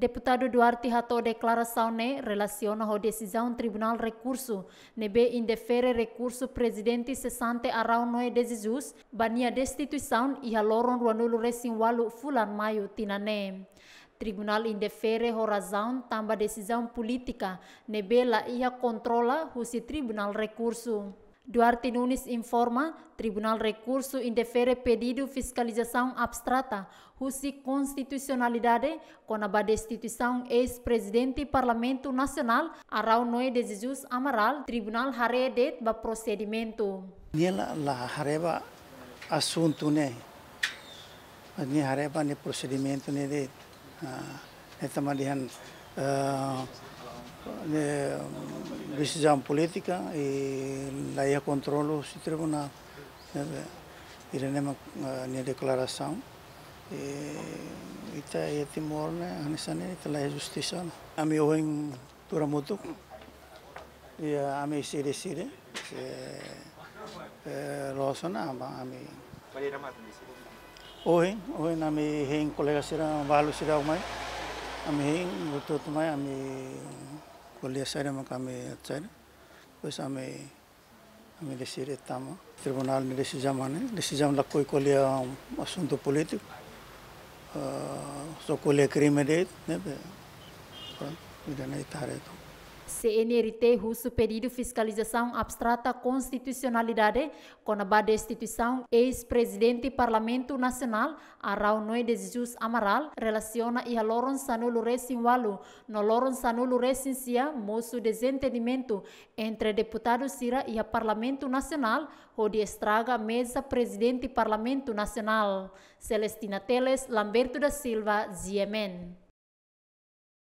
Deputado Duarte hato declaração ne relaciona ho decisão Tribunal Recurso, nebe indefere recurso presidente cessante arau noe desijus, bania destituição e haloron ruanulo resinwalu fulan maio tinane. Tribunal indefere horazão tamba decisão política, la ia controla husi Tribunal Recurso. Duarte Nunes informa, Tribunal Recurso indefere pedido fiscalização abstrata, husi constitucionalidade com a destituição ex-presidente Parlamento Nacional, Arau Noé de Jesus Amaral, Tribunal Haredet ba procedimento. Niela la hareba assunto ne, ni hareba ne procedimento ne de, uh, ne tamadihan uh, ah, de Decisão política e daí a controlo o tribunal. Iremos a declaração e está a Timor, né? A lá é justiça. A minha mãe dura muito e a minha sire sire. Rosa na a minha. Ohen, ohen, a minha colega sira, valo sira o mais. kami butuh temai kami kuliah saya mak kami acar pues kami kami desir etama tribunal ni desijam ane desijam lak koi kuliah asunto politik so kuliah krimedit ne be udah nih tarik CNRT russo pedido fiscalização abstrata constitucionalidade com a base instituição ex-presidente do Parlamento Nacional Araunoi de Jesus Amaral relaciona e a Loron Sanulo Walu, no Loron Sanulo Recincia moço desentendimento entre deputado Cira e a Parlamento Nacional onde estraga mesa presidente do Parlamento Nacional Celestina Teles Lamberto da Silva Ziemen.